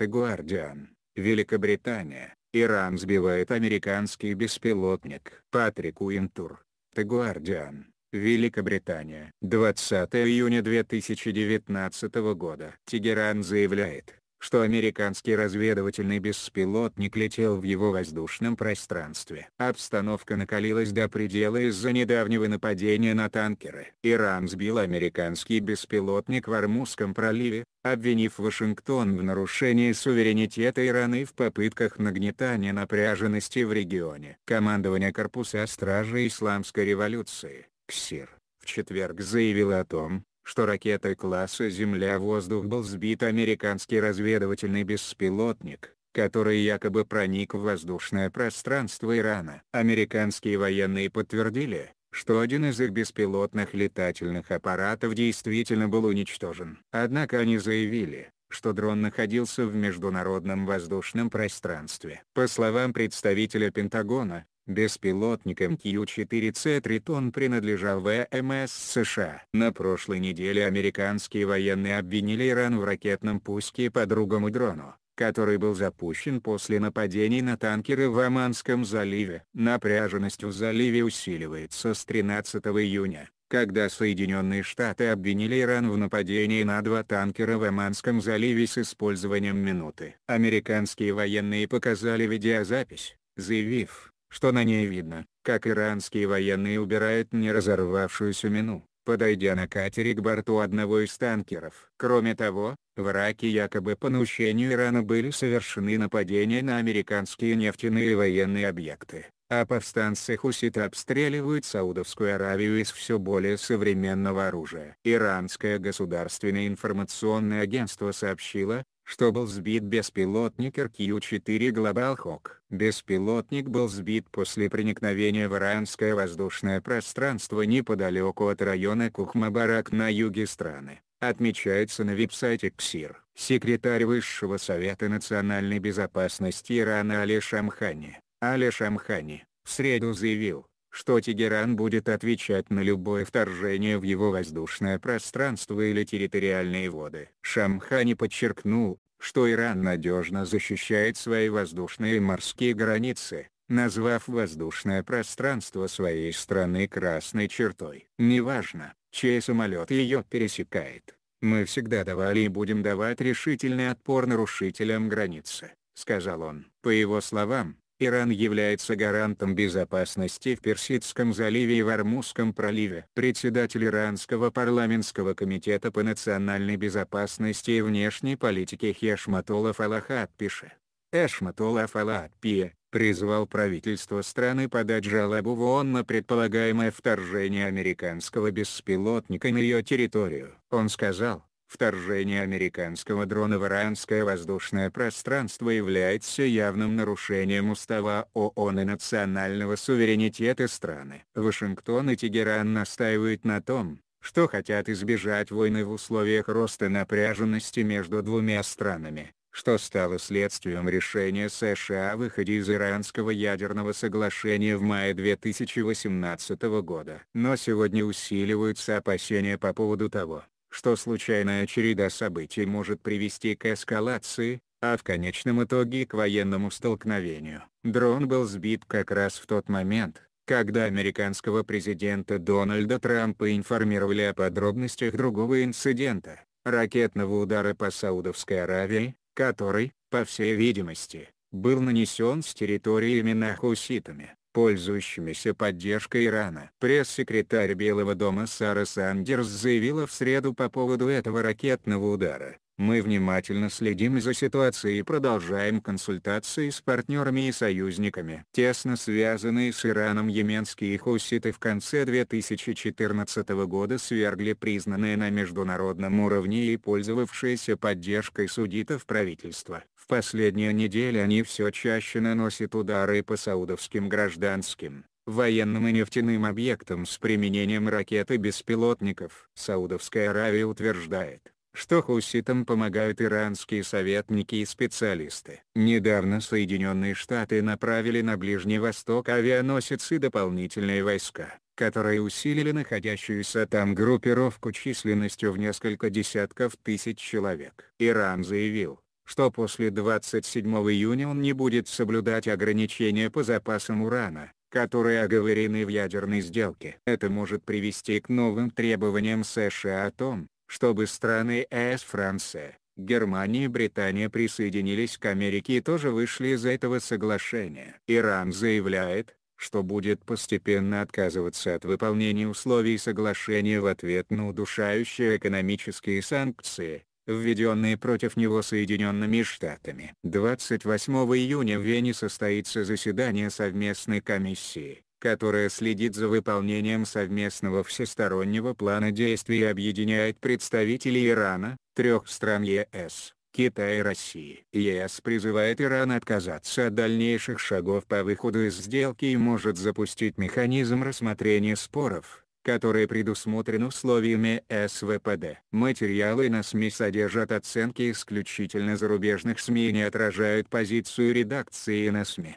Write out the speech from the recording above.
The Guardian, Великобритания, Иран сбивает американский беспилотник. Патрик Уинтур, The Guardian, Великобритания. 20 июня 2019 года. Тегеран заявляет, что американский разведывательный беспилотник летел в его воздушном пространстве. Обстановка накалилась до предела из-за недавнего нападения на танкеры. Иран сбил американский беспилотник в Армузском проливе, обвинив Вашингтон в нарушении суверенитета Ирана и в попытках нагнетания напряженности в регионе. Командование корпуса стражи Исламской революции, КСИР, в четверг заявило о том, что ракетой класса «Земля-воздух» был сбит американский разведывательный беспилотник, который якобы проник в воздушное пространство Ирана. Американские военные подтвердили, что один из их беспилотных летательных аппаратов действительно был уничтожен. Однако они заявили, что дрон находился в международном воздушном пространстве. По словам представителя Пентагона, Беспилотником Q-4C «Тритон» принадлежал ВМС США. На прошлой неделе американские военные обвинили Иран в ракетном пуске по другому дрону, который был запущен после нападений на танкеры в Оманском заливе. Напряженность в заливе усиливается с 13 июня, когда Соединенные Штаты обвинили Иран в нападении на два танкера в Оманском заливе с использованием минуты. Американские военные показали видеозапись, заявив, что на ней видно, как иранские военные убирают не разорвавшуюся мину, подойдя на катере к борту одного из танкеров. Кроме того, в Ираке якобы по наущению Ирана были совершены нападения на американские нефтяные и военные объекты, а повстанцы хуситы обстреливают Саудовскую Аравию из все более современного оружия. Иранское государственное информационное агентство сообщило, что был сбит беспилотник РКЮ-4 Global Hawk. Беспилотник был сбит после проникновения в иранское воздушное пространство неподалеку от района Кухмабарак на юге страны, отмечается на веб-сайте КСИР. Секретарь Высшего Совета национальной безопасности Ирана Али Шамхани, Али Шамхани, в среду заявил, что Тегеран будет отвечать на любое вторжение в его воздушное пространство или территориальные воды. Шамхани подчеркнул, что Иран надежно защищает свои воздушные и морские границы, назвав воздушное пространство своей страны красной чертой. Неважно, чей самолет ее пересекает, мы всегда давали и будем давать решительный отпор нарушителям границы, сказал он. По его словам, Иран является гарантом безопасности в Персидском заливе и в Армузском проливе. Председатель Иранского парламентского комитета по национальной безопасности и внешней политике Хешматолов Аллахат Эшматолла Эшматолов Аллахатпия призвал правительство страны подать жалобу в ООН на предполагаемое вторжение американского беспилотника на ее территорию. Он сказал, Вторжение американского дрона в иранское воздушное пространство является явным нарушением устава ООН и национального суверенитета страны. Вашингтон и Тегеран настаивают на том, что хотят избежать войны в условиях роста напряженности между двумя странами, что стало следствием решения США о выходе из иранского ядерного соглашения в мае 2018 года. Но сегодня усиливаются опасения по поводу того, что случайная череда событий может привести к эскалации, а в конечном итоге к военному столкновению. Дрон был сбит как раз в тот момент, когда американского президента Дональда Трампа информировали о подробностях другого инцидента, ракетного удара по Саудовской Аравии, который, по всей видимости, был нанесен с территории Минахуситами пользующимися поддержкой Ирана. Пресс-секретарь Белого дома Сара Сандерс заявила в среду по поводу этого ракетного удара, мы внимательно следим за ситуацией и продолжаем консультации с партнерами и союзниками. Тесно связанные с Ираном йеменские хуситы в конце 2014 года свергли признанное на международном уровне и пользовавшееся поддержкой судитов правительство. В последние недели они все чаще наносят удары по саудовским гражданским военным и нефтяным объектам с применением ракет и беспилотников. Саудовская Аравия утверждает, что хуситам помогают иранские советники и специалисты. Недавно Соединенные Штаты направили на Ближний Восток авианосец и дополнительные войска, которые усилили находящуюся там группировку численностью в несколько десятков тысяч человек. Иран заявил, что после 27 июня он не будет соблюдать ограничения по запасам урана, которые оговорены в ядерной сделке. Это может привести к новым требованиям США о том, чтобы страны ЕС Франция, Германия и Британия присоединились к Америке и тоже вышли из этого соглашения. Иран заявляет, что будет постепенно отказываться от выполнения условий соглашения в ответ на удушающие экономические санкции, введенные против него Соединенными Штатами. 28 июня в Вене состоится заседание совместной комиссии которая следит за выполнением совместного всестороннего плана действий и объединяет представителей Ирана, трех стран ЕС, Китая и России. ЕС призывает Иран отказаться от дальнейших шагов по выходу из сделки и может запустить механизм рассмотрения споров, которые предусмотрены условиями СВПД. Материалы на СМИ содержат оценки исключительно зарубежных СМИ и не отражают позицию редакции на СМИ.